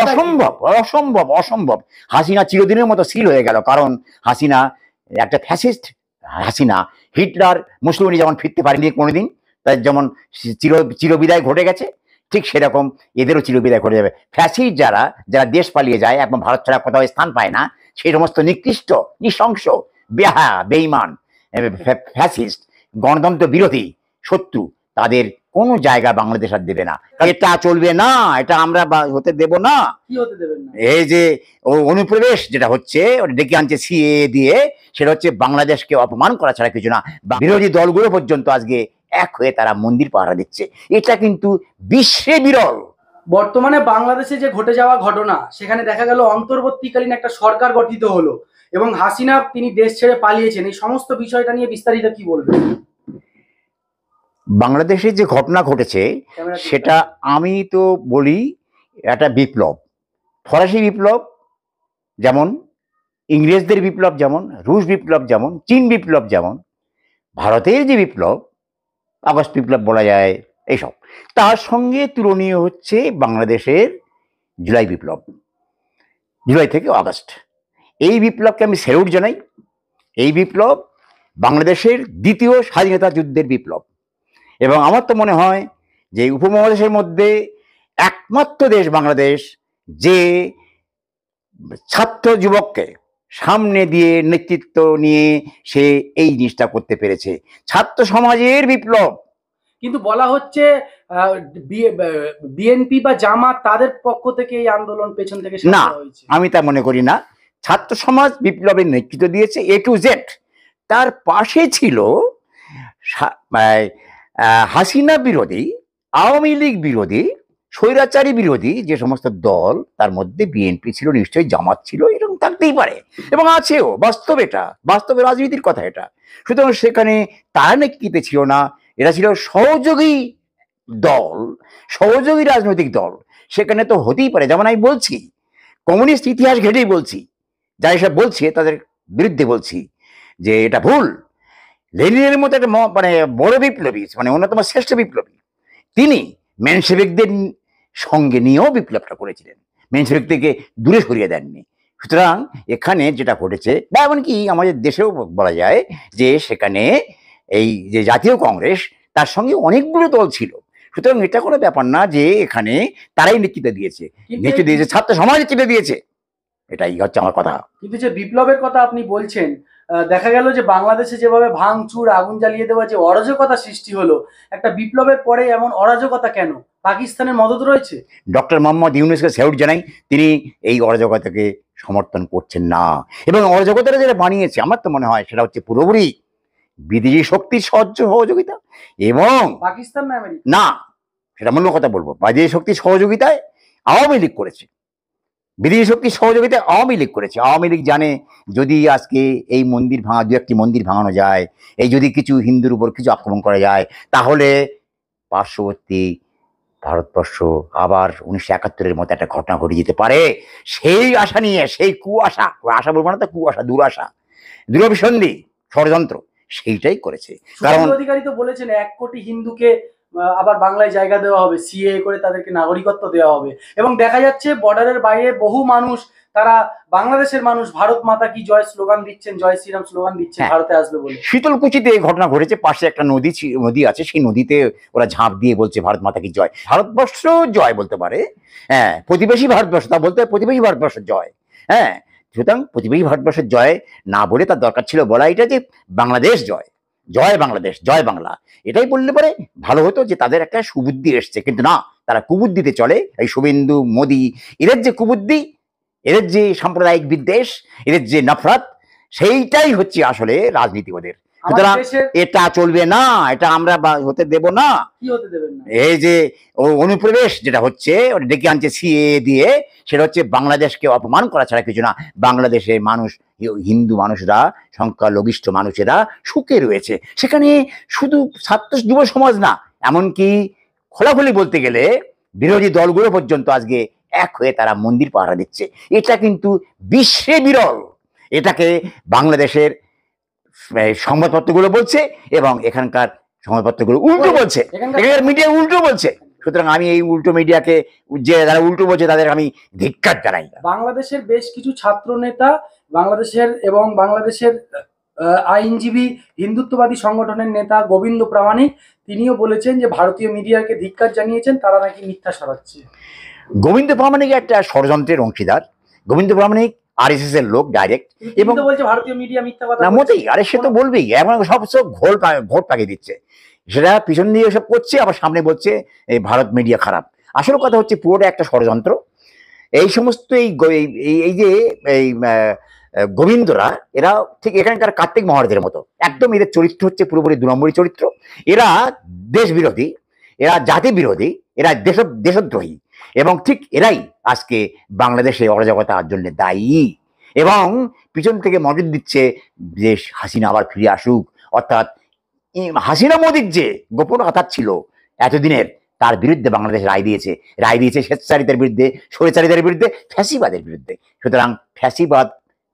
অসম্ভব অসম্ভব অসম্ভব হাসিনা চিরদিনের মতো সিল হয়ে গেল কারণ হাসিনা একটা ফ্যাসিস্ট হাসিনা হিটলার মুসলমানি যেমন ফিরতে পারেনি কোনোদিন তাদের যেমন চির চিরবিদায় ঘটে গেছে ঠিক সেরকম এদেরও চিরবিদায় ঘটে যাবে ফ্যাসিস্ট যারা যারা দেশ পালিয়ে যায় এবং ভারত ছাড়া কোথাও স্থান পায় না সেই সমস্ত নিকৃষ্ট নৃশংস বেহা বেইমান ফ্যাসিস্ট গণতন্ত্র বিরোধী শত্রু তাদের কোন জায়গা বাংলাদেশ আর দেবে না এটা চলবে না এটা আমরা হতে দেব না এই যে অনুপ্রবেশ যেটা হচ্ছে ওটা ডেকে আনছে সিএ দিয়ে সেটা হচ্ছে বাংলাদেশকে অপমান করা ছাড়া কিছু না বিরোধী দলগুলো পর্যন্ত আজকে এক হয়ে তারা মন্দির পাহারা দিচ্ছে এটা কিন্তু বিশ্বে বিরল বর্তমানে বাংলাদেশে যে ঘটে যাওয়া ঘটনা সেখানে দেখা গেল অন্তর্বর্তীকালীন একটা সরকার গঠিত হলো এবং হাসিনা তিনি দেশ ছেড়ে পালিয়েছেন এই সমস্ত বিষয়টা নিয়ে বিস্তারিত কি বলবেন বাংলাদেশে যে ঘটনা ঘটেছে সেটা আমি তো বলি একটা বিপ্লব ফরাসি বিপ্লব যেমন ইংরেজদের বিপ্লব যেমন রুশ বিপ্লব যেমন চীন বিপ্লব যেমন ভারতের যে বিপ্লব আগস্ট বিপ্লব বলা যায় এইসব তার সঙ্গে তুলনীয় হচ্ছে বাংলাদেশের জুলাই বিপ্লব জুলাই থেকে আগস্ট এই বিপ্লবকে আমি সেরুট জানাই এই বিপ্লব বাংলাদেশের দ্বিতীয় স্বাধীনতা যুদ্ধের বিপ্লব এবং আমার তো মনে হয় যে উপমহাদেশের মধ্যে একমাত্র দেশ বাংলাদেশ যে ছাত্র যুবককে সামনে দিয়ে নেতৃত্ব নিয়ে সে এই জিনিসটা করতে পেরেছে ছাত্র সমাজের বিপ্লব কিন্তু বলা হচ্ছে বিএনপি বা জামাত তাদের পক্ষ থেকে এই আন্দোলন পেছন থেকে না আমি তা মনে করি না ছাত্র সমাজ বিপ্লবের নেতৃত্ব দিয়েছে এ টু জেড তার পাশে ছিল হাসিনা বিরোধী আওয়ামী লীগ বিরোধী স্বৈরাচারী বিরোধী যে সমস্ত দল তার মধ্যে বিএনপি ছিল নিশ্চয়ই জামাত ছিল এরকম থাকতেই পারে এবং আছেও বাস্তব এটা বাস্তবে রাজনীতির কথা এটা সুতরাং সেখানে তারা নেতৃত্বে ছিল না এটা ছিল সহযোগী দল সহযোগী রাজনৈতিক দল সেখানে তো হতেই পারে যেমন আমি বলছি কমিউনিস্ট ইতিহাস ঘেটেই বলছি যারা এসব বলছে তাদের বিরুদ্ধে বলছি যে এটা ভুল লেনিনের মতো একটা মানে বড় বিপ্লবী মানে অন্যতম শ্রেষ্ঠ বিপ্লবী তিনি মেনসেবিকদের সঙ্গে নিয়েও বিপ্লবটা করেছিলেন ম্যানসেবিকদেরকে দূরে সরিয়ে দেননি সুতরাং এখানে যেটা ঘটেছে বা এমনকি আমাদের দেশেও বলা যায় যে সেখানে এই যে জাতীয় কংগ্রেস তার সঙ্গে অনেকগুলো দল ছিল সুতরাং এটা কোনো ব্যাপার না যে এখানে তারাই নেতৃত্ব দিয়েছে নেতৃত্ব দিয়েছে ছাত্র সমাজ নেতৃত্ব দিয়েছে এটাই হচ্ছে আমার কথা কিন্তু যে বিপ্লবের কথা আপনি বলছেন দেখা গেল যে বাংলাদেশে যেভাবে ভাঙচুর আগুন জ্বালিয়ে দেওয়া যে অরাজকতা সৃষ্টি হলো একটা বিপ্লবের পরে এমন অরাজকতা কেন পাকিস্তানের মদত রয়েছে ডক্টর মোহাম্মদ ইউনুসকে সেউট জানাই তিনি এই অরাজকতাকে সমর্থন করছেন না এবং অরাজকতাটা যেটা বানিয়েছে আমার তো মনে হয় সেটা হচ্ছে পুরোপুরি বিদেশি শক্তির সহ্য সহযোগিতা এবং পাকিস্তান না সেটা মূল্য কথা বলবো বাজে শক্তির সহযোগিতায় আওয়ামী লীগ করেছে বিদেশি শক্তির সহযোগিতা আওয়ামী লীগ করেছে আওয়ামী লীগ জানে যদি আজকে এই মন্দির ভাঙা দু একটি মন্দির ভাঙানো যায় এই যদি কিছু হিন্দুর উপর কিছু আক্রমণ করা যায় তাহলে পার্শ্ববর্তী ভারতবর্ষ আবার উনিশশো একাত্তরের মতো একটা ঘটনা ঘটে যেতে পারে সেই আশা নিয়ে সেই কুয়াশা আশা বলবো না তো কুয়াশা দুরাশা দুরভিসন্ধি ষড়যন্ত্র সেইটাই করেছে কারণ অধিকারী তো বলেছেন এক কোটি হিন্দুকে আবার বাংলায় জায়গা দেওয়া হবে সিএ করে তাদেরকে নাগরিকত্ব দেওয়া হবে এবং দেখা যাচ্ছে বর্ডারের বাইরে বহু মানুষ তারা বাংলাদেশের মানুষ ভারত মাতা কি জয় স্লোগান দিচ্ছেন জয় শ্রীরাম স্লোগান দিচ্ছেন হ্যাঁ। ভারতে আসবে বলে শীতলকুচিতে এই ঘটনা ঘটেছে পাশে একটা নদী নদী আছে সেই নদীতে ওরা ঝাঁপ দিয়ে বলছে ভারত মাতা কি জয় ভারতবর্ষ জয় বলতে পারে হ্যাঁ প্রতিবেশী ভারতবর্ষ তা বলতে প্রতিবেশী ভারতবর্ষ জয় হ্যাঁ সুতরাং প্রতিবেশী ভারতবর্ষের জয় না বলে তার দরকার ছিল বলা এটা যে বাংলাদেশ জয় জয় বাংলাদেশ জয় বাংলা এটাই বললে পরে ভালো হতো যে তাদের একটা সুবুদ্ধি এসছে কিন্তু না তারা কুবুদ্ধিতে চলে এই শুভেন্দু মোদী এদের যে কুবুদ্ধি এদের যে সাম্প্রদায়িক বিদ্বেষ এদের যে নফরত সেইটাই হচ্ছে আসলে রাজনীতি ওদের সুতরাং এটা চলবে না এটা আমরা হতে দেব না এই যে অনুপ্রবেশ যেটা হচ্ছে ওটা ডেকে আনছে সিএ দিয়ে সেটা হচ্ছে বাংলাদেশকে অপমান করা ছাড়া কিছু না বাংলাদেশের মানুষ হিন্দু মানুষরা সংখ্যালঘিষ্ঠ মানুষেরা সুখে রয়েছে সেখানে শুধু ছাত্র যুব সমাজ না এমনকি খোলাখুলি বলতে গেলে বিরোধী দলগুলো পর্যন্ত আজকে এক হয়ে তারা মন্দির পাহারা দিচ্ছে এটা কিন্তু বিশ্বে বিরল এটাকে বাংলাদেশের সংবাদপত্রগুলো বলছে এবং এখানকার সংবাদপত্রগুলো উল্টো বলছে এখানকার মিডিয়া উল্টো বলছে সুতরাং আমি এই উল্টো মিডিয়াকে যে যারা উল্টো বলছে তাদের আমি ধিক্কার জানাই বাংলাদেশের বেশ কিছু ছাত্র নেতা বাংলাদেশের এবং বাংলাদেশের আইনজীবী হিন্দুত্ববাদী সংগঠনের নেতা গোবিন্দ প্রামাণিক তিনিও বলেছেন যে ভারতীয় মিডিয়াকে ধিক্কার জানিয়েছেন তারা নাকি মিথ্যা সরাচ্ছে গোবিন্দ প্রামাণিক একটা ষড়যন্ত্রের অংশীদার গোবিন্দ প্রামাণিক আরএসএস এর লোক ডাইরেক্ট এবং না মোটেই আরে সে তো বলবেই এখন সব সব ভোট পাকিয়ে দিচ্ছে সেটা পিছন দিয়ে সব করছে আবার সামনে বলছে এই ভারত মিডিয়া খারাপ আসল কথা হচ্ছে পুরোটা একটা ষড়যন্ত্র এই সমস্ত এই এই যে এই গোবিন্দরা এরা ঠিক এখানকার কার্তিক মহারাজের মতো একদম এদের চরিত্র হচ্ছে পুরোপুরি দু নম্বরী চরিত্র এরা দেশ বিরোধী এরা জাতি বিরোধী এরা দেশ দেশদ্রোহী এবং ঠিক এরাই আজকে বাংলাদেশে অরাজকতার জন্য দায়ী এবং পিছন থেকে মজুদ দিচ্ছে যে হাসিনা আবার ফিরে আসুক অর্থাৎ হাসিনা মোদীর যে গোপন কথা ছিল এতদিনের তার বিরুদ্ধে বাংলাদেশ রায় দিয়েছে রায় দিয়েছে স্বেচ্ছাচারিতার বিরুদ্ধে স্বৈরাচারিতার বিরুদ্ধে ফ্যাসিবাদের বিরুদ্ধে সুতরাং ফ্যাসিবাদ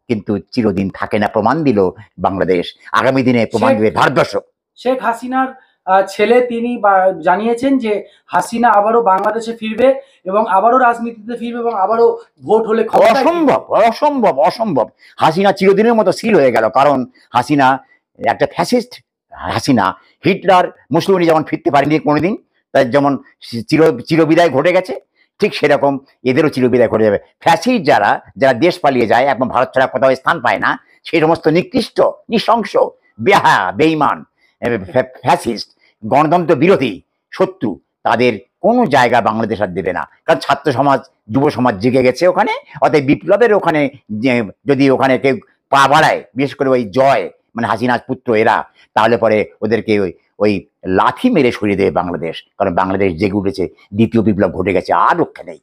কিন্তু চিরদিন থাকে না প্রমাণ দিল বাংলাদেশ আগামী দিনে প্রমাণ দিবে ভারতবর্ষ শেখ হাসিনার ছেলে তিনি জানিয়েছেন যে হাসিনা আবারও বাংলাদেশে ফিরবে এবং আবারও রাজনীতিতে ফিরবে এবং আবারও ভোট হলে অসম্ভব অসম্ভব অসম্ভব হাসিনা চিরদিনের মতো সিল হয়ে গেল কারণ হাসিনা একটা ফ্যাসিস্ট হাসিনা হিটলার মুসলমানি যেমন ফিরতে পারেনি কোনোদিন তার যেমন চির চিরবিদায় ঘটে গেছে ঠিক সেরকম এদেরও চিরবিদায় ঘটে যাবে ফ্যাসিড যারা যারা দেশ পালিয়ে যায় এবং ভারত ছাড়া কোথাও স্থান পায় না সেই সমস্ত নিকৃষ্ট নৃশংস বেহা বেইমান ফ্যাসিস্ট গণতন্ত্র বিরোধী শত্রু তাদের কোনো জায়গা বাংলাদেশ আর দেবে না কারণ ছাত্র সমাজ যুব সমাজ জেগে গেছে ওখানে অর্থাৎ বিপ্লবের ওখানে যদি ওখানে কেউ পা বাড়ায় বিশেষ করে ওই জয় মানে হাসিনাজ পুত্র এরা তাহলে পরে ওদেরকে ওই ওই লাথি মেরে সরিয়ে দেবে বাংলাদেশ কারণ বাংলাদেশ জেগে উঠেছে দ্বিতীয় বিপ্লব ঘটে গেছে আর রক্ষা নেই